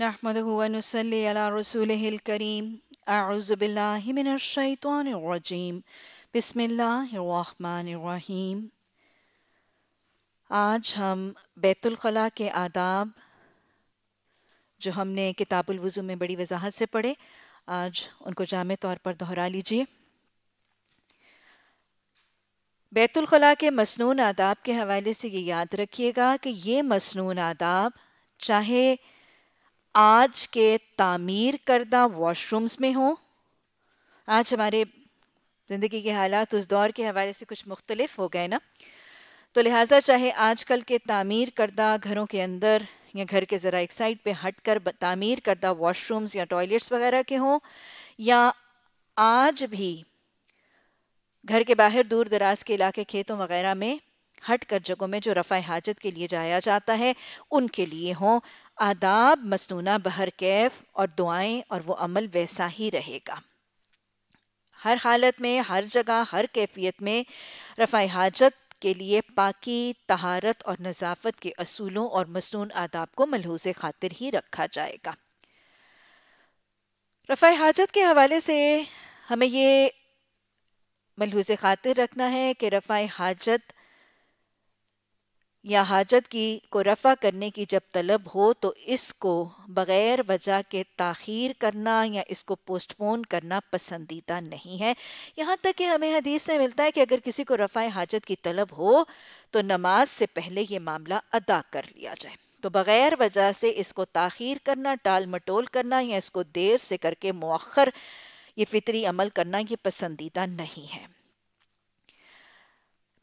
नहमदनसल्ला करीम आउज़बिल्लिमिनशैतरजीम बसमीम आज हम बैतुलखला के आदाब जो हमने किताबुलवज़ू में बड़ी वजाहत से पढ़े आज उनको जाम तौर पर दोहरा लीजिए बैतुलखला के मसनून आदाब के हवाले से ये याद रखिएगा कि ये मसनून आदाब चाहे आज के तामीर करदा वॉशरूम्स में हों आज हमारे ज़िंदगी के हालात उस दौर के हवाले से कुछ मुख्तलिफ हो गए ना तो लिहाजा चाहे आजकल के तामीर करदा घरों के अंदर या घर के ज़रा एक साइड पर हट कर तामीर करदा वॉशरूम्स या टॉयलेट्स वगैरह के हों या आज भी घर के बाहर दूर दराज के इलाके खेतों वगैरह में हट कर जगहों में जो रफ़ा हाजत के लिए जाया जाता है उनके लिए हों आदाब मसनूना बहर कैफ और दुआएं और वो अमल वैसा ही रहेगा हर हालत में हर जगह हर कैफियत में रफ़ा हाजत के लिए पाकि तहारत और नज़ाफत के असूलों और मसनून आदाब को मलहूज खातिर ही रखा जाएगा रफ़ा हाजत के हवाले से हमें ये मलहूज खातिर रखना है कि रफ़ा हाजत या हाजत की को रफ़ा करने की जब तलब हो तो इसको बग़ैर वजह के ताखीर करना या इसको पोस्टपोन करना पसंदीदा नहीं है यहाँ तक कि हमें हदीस से मिलता है कि अगर किसी को रफ़ा हाजत की तलब हो तो नमाज से पहले ये मामला अदा कर लिया जाए तो बग़ैर वजह से इसको ताखीर करना टाल मटोल करना या इसको देर से करके मौखर ये फितरी अमल करना ये पसंदीदा नहीं है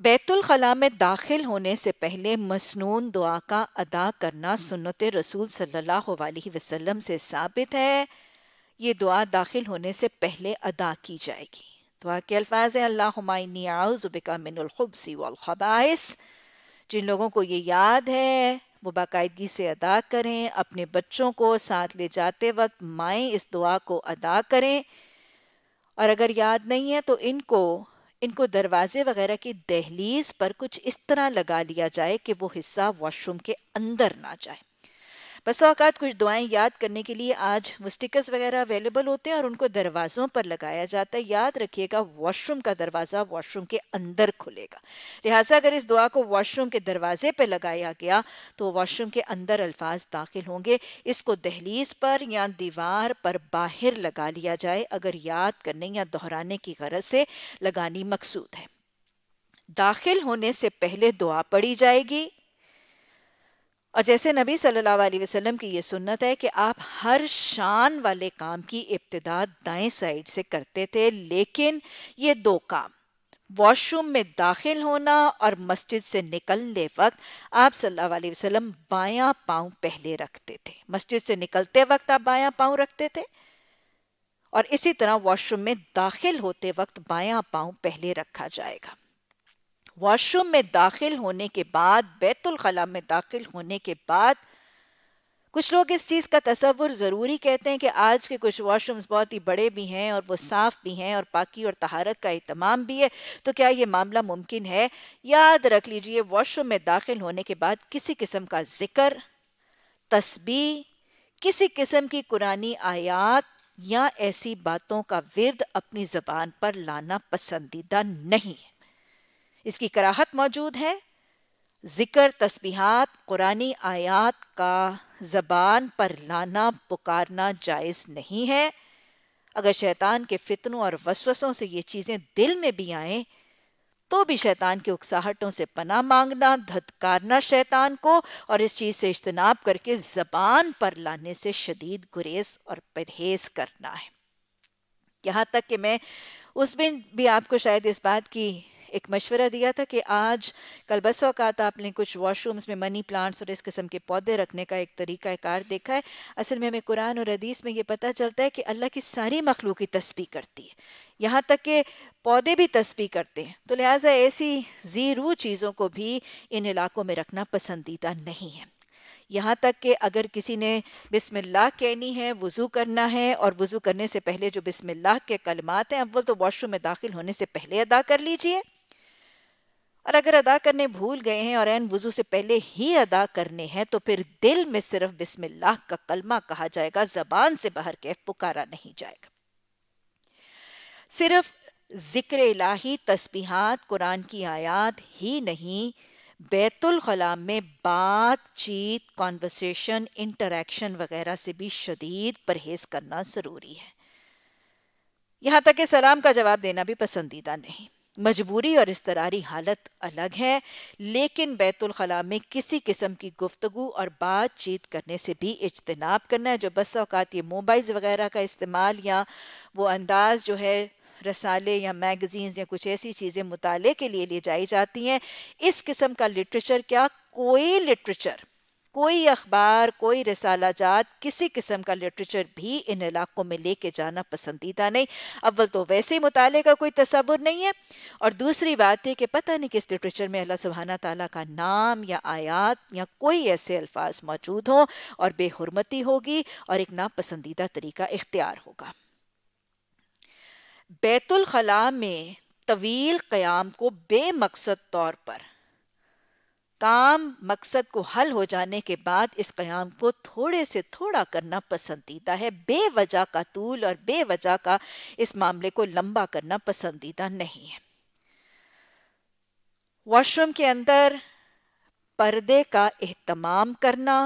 बैतुलखला में दाखिल होने से पहले मसनून दुआ का अदा करना सुनत रसूल सल्लल्लाहु अलैहि वसल्लम से साबित है ये दुआ दाखिल होने से पहले अदा की जाएगी दुआ के अल्फाज अल्लाहुमानियाबिका मिनखुबसी वालबाइस जिन लोगों को ये याद है वो बाकायदगी से अदा करें अपने बच्चों को साथ ले जाते वक्त माएँ इस दुआ को अदा करें और अगर याद नहीं है तो इनको इनको दरवाजे वगैरह की दहलीज पर कुछ इस तरह लगा लिया जाए कि वो हिस्सा वॉशरूम के अंदर ना जाए बस अवकात कुछ दुआएं याद करने के लिए आज वो स्टिकर्स वगैरह अवेलेबल होते हैं और उनको दरवाज़ों पर लगाया जाता है याद रखिएगा वॉशरूम का दरवाज़ा वॉशरूम के अंदर खुलेगा लिहाजा अगर इस दुआ को वॉशरूम के दरवाजे पर लगाया गया तो वॉशरूम के अंदर अल्फाज दाखिल होंगे इसको दहलीज पर या दीवार पर बाहर लगा लिया जाए अगर याद करने या दोहराने की गरज से लगानी मकसूद है दाखिल होने से पहले दुआ पढ़ी जाएगी और जैसे नबी सल्लल्लाहु अलैहि वसल्लम की ये सुन्नत है कि आप हर शान वाले काम की इब्तदा दाएं साइड से करते थे लेकिन ये दो काम वॉशरूम में दाखिल होना और मस्जिद से निकलने वक्त आप सल्लल्लाहु अलैहि वसल्लम बायां पाँव पहले रखते थे मस्जिद से निकलते वक्त आप बायां पाँव रखते थे और इसी तरह वॉशरूम में दाखिल होते वक्त बायां पाँव पहले रखा जाएगा वॉशरूम में दाखिल होने के बाद बैतुलखला में दाखिल होने के बाद कुछ लोग इस चीज़ का तस्वुर ज़रूरी कहते हैं कि आज के कुछ वॉशरूम्स बहुत ही बड़े भी हैं और वो साफ़ भी हैं और पाकि और तहारत का अहतमाम भी है तो क्या ये मामला मुमकिन है याद रख लीजिए वॉशरूम में दाखिल होने के बाद किसी किस्म का जिक्र तस्बी किसी किस्म की कुरानी आयात या ऐसी बातों का विरद अपनी ज़बान पर लाना पसंदीदा नहीं है इसकी कराहत मौजूद है ज़िक्र तस्बीहात कुरानी आयात का ज़बान पर लाना पुकारना जायज़ नहीं है अगर शैतान के फितनों और वसवसों से ये चीज़ें दिल में भी आए तो भी शैतान की उकसाहटों से पना मांगना धतकारना शैतान को और इस चीज़ से इज्तनाब करके ज़बान पर लाने से शदीद गुरेज और परहेज करना है यहाँ तक कि मैं उस दिन भी आपको शायद इस बात की एक मशवरा दिया था कि आज कल बस औकात आपने कुछ वॉशरूम्स में मनी प्लांट्स और इस किस्म के पौधे रखने का एक तरीका कार देखा है असल में हमें कुरान और हदीस में ये पता चलता है कि अल्लाह की सारी मखलूक की तस्वीर करती है यहाँ तक के पौधे भी तस्वीर करते हैं तो लिहाजा ऐसी जीरू चीज़ों को भी इन इलाकों में रखना पसंदीदा नहीं है यहाँ तक कि अगर किसी ने बिस्मिल्लाह कहनी है वज़ू करना है और वज़ू करने से पहले जो बिस्मिल्लाह के कलमात हैं अव्वल तो वॉशरूम में दाखिल होने से पहले अदा कर लीजिए और अगर अदा करने भूल गए हैं और एन वजू से पहले ही अदा करने हैं तो फिर दिल में सिर्फ बिस्मिल्लाह का कलमा कहा जाएगा जबान से बाहर के पुकारा नहीं जाएगा सिर्फ जिक्र इलाही तस्बीहात कुरान की आयात ही नहीं बैतुल खला में बातचीत कॉन्वर्सेशन इंटरेक्शन वगैरह से भी शदीद परहेज करना ज़रूरी है यहां तक कि सलाम का जवाब देना भी पसंदीदा नहीं मजबूरी और इसतरारी हालत अलग है लेकिन बैतुलखला में किसी किस्म की गुफ्तु और बातचीत करने से भी इजतनाब करना है जो बस अवकात ये मोबाइल्स वगैरह का इस्तेमाल या वो अंदाज जो है रसाले या मैगजीन्स या कुछ ऐसी चीज़ें मुताले के लिए ले जाई जाती हैं इस किस्म का लिटरेचर क्या कोई लिटरेचर कोई अखबार कोई रसाला जात किसी किस्म का लिटरेचर भी इन इलाकों में लेके जाना पसंदीदा नहीं अव्वल तो वैसे ही मुताले का कोई तस्वुर नहीं है और दूसरी बात यह कि पता नहीं किस लिटरेचर में अल्लाह सुबहाना ताली का नाम या आयात या कोई ऐसे अल्फाज मौजूद हों और बेहरमती होगी और एक नापसंदीदा तरीका इख्तियार होगा बैतुल खला में तवील क़याम को बेमकसद तौर पर काम मकसद को हल हो जाने के बाद इस क्याम को थोड़े से थोड़ा करना पसंदीदा है बेवजह का तूल और बेवजह का इस मामले को लंबा करना पसंदीदा नहीं है वॉशरूम के अंदर पर्दे का एहतमाम करना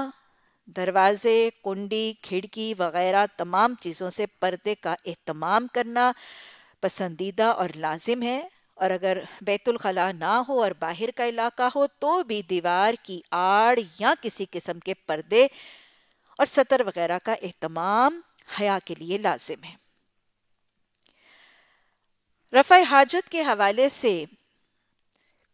दरवाजे कुंडी खिड़की वगैरह तमाम चीज़ों से पर्दे का एहतमाम करना पसंदीदा और लाजिम है और अगर बैतुलखला ना हो और बाहर का इलाका हो तो भी दीवार की आड़ या किसी किस्म के पर्दे और सतर वगैरह का एहतमाम हया के लिए लाजिम है रफ़ हाजत के हवाले से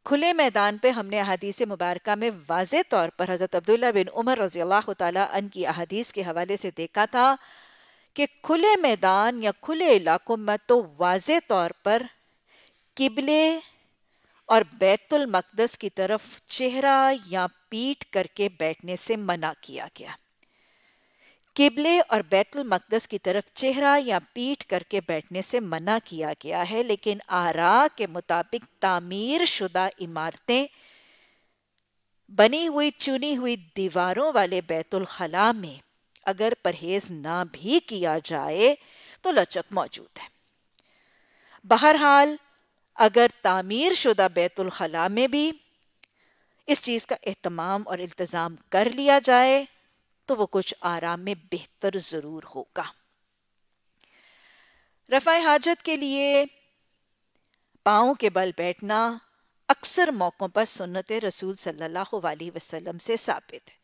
खुले मैदान पे हमने अहदीस मुबारक में वाज तौर पर हज़रत अब्दुल्ला बिन उमर रजी अल्लाह तन की अहादीस के हवाले से देखा था कि खुले मैदान या खुले इलाकों में तो वाज तौर पर किबले और बैतुल मकदस की तरफ चेहरा या पीठ करके बैठने से मना किया गया किबले और बैतुल मकदस की तरफ चेहरा या पीठ करके बैठने से मना किया गया है लेकिन आरा के मुताबिक तामीर शुदा इमारतें बनी हुई चुनी हुई दीवारों वाले बैतुल खला में अगर परहेज ना भी किया जाए तो लचक मौजूद है बहरहाल अगर तामीर शुदा बैतुलखला में भी इस चीज़ का अहतमाम और इल्तज़ाम कर लिया जाए तो वो कुछ आराम में बेहतर ज़रूर होगा रफ़ा हाजत के लिए पाँव के बल बैठना अक्सर मौक़ों पर सुन्नत रसूल सल्लल्लाहु अलैहि वसल्लम से साबित है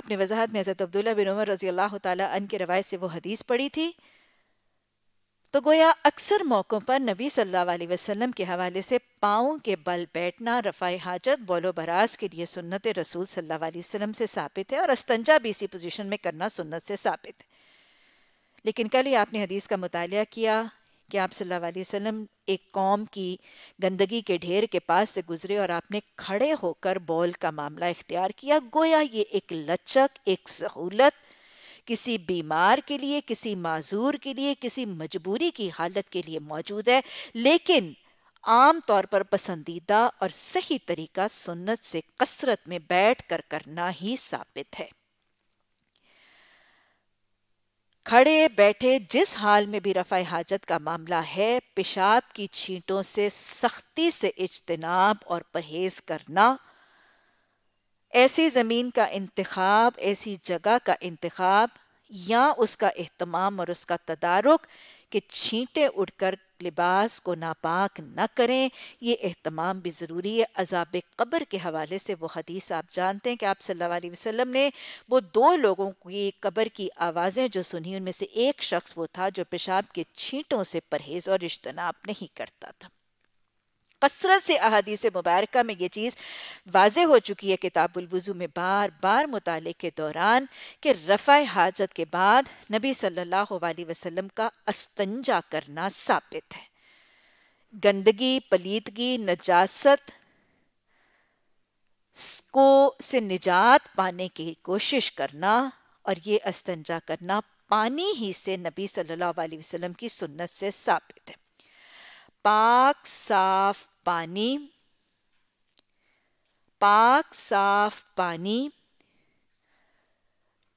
आपने वजाहत में हज़रत अब्दुल्ला बिन उमर रज़ी अल्लाह तन की रवायत से वो हदीस पढ़ी थी तो गोया अक्सर मौक़ों पर नबी सल्लल्लाहु अलैहि वसल्लम के हवाले से पाँव के बल बैठना रफ़ाई हाजत बोलो बराज के लिए सुन्नत रसूल सल्लल्लाहु अलैहि वसल्लम से साबित है और अस्तंजा भी इसी पोजीशन में करना सुन्नत से साबित है लेकिन कल ही आपने हदीस का मुताल किया कि आप सल्लल्लाहु अलैहि वसल्लम एक कौम की गंदगी के ढेर के पास से गुजरे और आपने खड़े होकर बॉल का मामला इख्तियार किया गोया ये एक लचक एक सहूलत किसी बीमार के लिए किसी माजूर के लिए किसी मजबूरी की हालत के लिए मौजूद है लेकिन आम तौर पर पसंदीदा और सही तरीका सुन्नत से कसरत में बैठ कर करना ही साबित है खड़े बैठे जिस हाल में भी रफा हाजत का मामला है पेशाब की छींटों से सख्ती से इजतनाब और परहेज करना ऐसी ज़मीन का इंतखब ऐसी जगह का इंतखब या उसका अहतमाम और उसका तदारक कि छींटे उड़कर लिबास को नापाक न करें ये अहतमाम भी ज़रूरी है अजाब कब्र के हवाले से वो हदीस आप जानते हैं कि आप सल्लल्लाहु अलैहि वसल्लम ने वो दो लोगों की कब्र की आवाज़ें जो सुनी उनमें से एक शख्स वो था जो पेशाब के छींटों से परहेज़ और इजतनाब नहीं करता था कसरत से अहदीस मुबारक में ये चीज़ वाज हो चुकी है किताबुलवज़ू में बार बार मुताल के दौरान कि रफ़ा हाजत के बाद नबी सल्लल्लाहु अलैहि वसल्लम का अस्तंजा करना साबित है गंदगी पलीदगी नजासत को से निजात पाने की कोशिश करना और ये अस्तंजा करना पानी ही से नबी सल्लल्लाहु अलैहि वसल्लम की सुन्नत से साबित है पाक साफ पानी पाक साफ पानी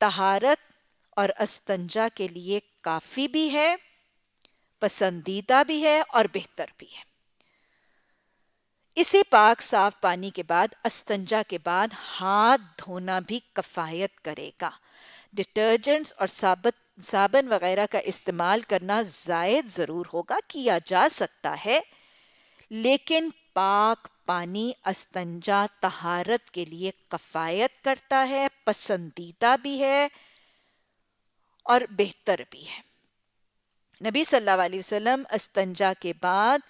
तहारत और अस्तंजा के लिए काफ़ी भी है पसंदीदा भी है और बेहतर भी है इसी पाक साफ पानी के बाद अस्तंजा के बाद हाथ धोना भी कफायत करेगा डिटर्जेंट्स और साबत साबन वगैरह का इस्तेमाल करना जायद ज़रूर होगा किया जा सकता है लेकिन पाक पानी अस्तंजा तहारत के लिए कफायत करता है पसंदीदा भी है और बेहतर भी है नबी सल्लल्लाहु अलैहि वसल्लम अस्तंजा के बाद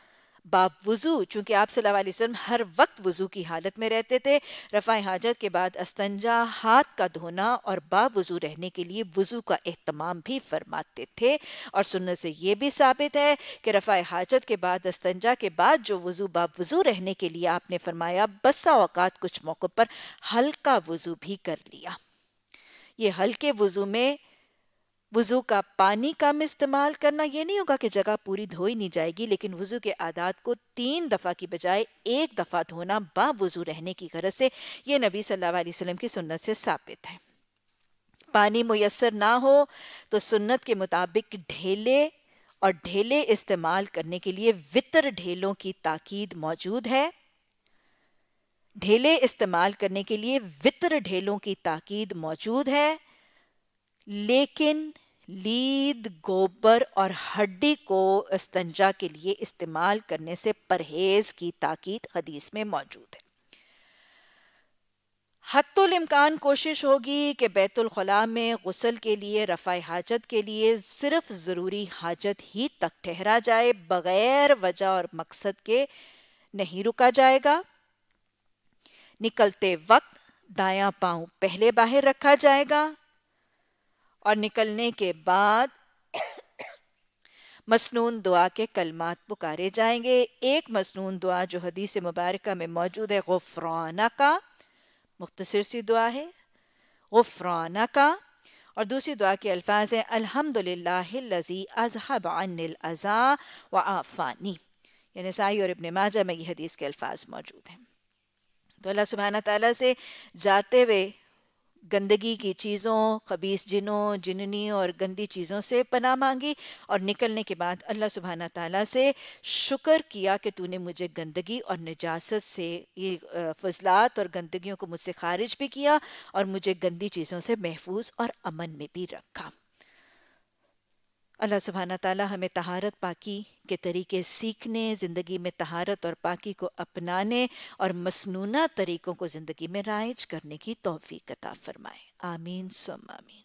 बावजू चूंकि आप सल्लल्लाहु अलैहि हर वक्त वज़ू की हालत में रहते थे रफ़ा हाजत के बाद अस्तंजा हाथ का धोना और बावजू रहने के लिए वज़ू का अहतमाम भी फरमाते थे और सुनने से ये भी साबित है कि रफ़ा हाजत के बाद अस्तंजा के बाद जो वज़ू बावजू रहने के लिए आपने फरमाया बसा औकात कुछ मौक़ों पर हल्का वज़ू भी कर लिया ये हल्के वज़ू में वज़ू का पानी कम इस्तेमाल करना यह नहीं होगा कि जगह पूरी धोई नहीं जाएगी लेकिन वज़ू के आदात को तीन दफ़ा की बजाय एक दफ़ा धोना बावज़ू रहने की गरज से यह नबी सल्लल्लाहु अलैहि वसल्लम की सुन्नत से साबित है पानी मैसर ना हो तो सुन्नत के मुताबिक ढेले और ढेले इस्तेमाल करने के लिए वितर ढेलों की ताकीद मौजूद है ढेले इस्तेमाल करने के लिए वितर ढेलों की ताकीद मौजूद है लेकिन लीद गोबर और हड्डी को स्तंजा के लिए इस्तेमाल करने से परहेज की ताकीद हदीस में मौजूद है हतुल इम्कान कोशिश होगी कि बैतुलखला में गसल के लिए रफाई हाजत के लिए सिर्फ ज़रूरी हाजत ही तक ठहरा जाए बग़ैर वजह और मकसद के नहीं रुका जाएगा निकलते वक्त दायां पांव पहले बाहर रखा जाएगा और निकलने के बाद मसनून दुआ के कलमात पुकारे जाएंगे एक मसनून दुआ जो हदीस मुबारक में मौजूद है गफ़राना का मुख्तसर सी दुआ है गफ़राना का और दूसरी दुआ के अल्फाज हैं अलहमदिल्लाजी अजहब अनिलज़ा व आफ़ानी यानी साई और इबन माजा में ये हदीस के अल्फाज मौजूद हैं तो अल्लाह सुबहाना तला से जाते हुए गंदगी की चीज़ों खबीस जिनों जिननी और गंदी चीज़ों से पना मांगी और निकलने के बाद अल्लाह सुबहाना ताला से शुक्र किया कि तूने मुझे गंदगी और निजासत से ये फजलात और गंदगियों को मुझसे खारिज भी किया और मुझे गंदी चीज़ों से महफूज और अमन में भी रखा अल्लाह सुबहाना ताल हमें तहारत पाकी के तरीके सीखने ज़िंदगी में तहारत और पाकी को अपनाने और मसनूना तरीक़ों को ज़िंदगी में राइज करने की तोफ़ी कता फ़रमाए आमीन सुम आमीन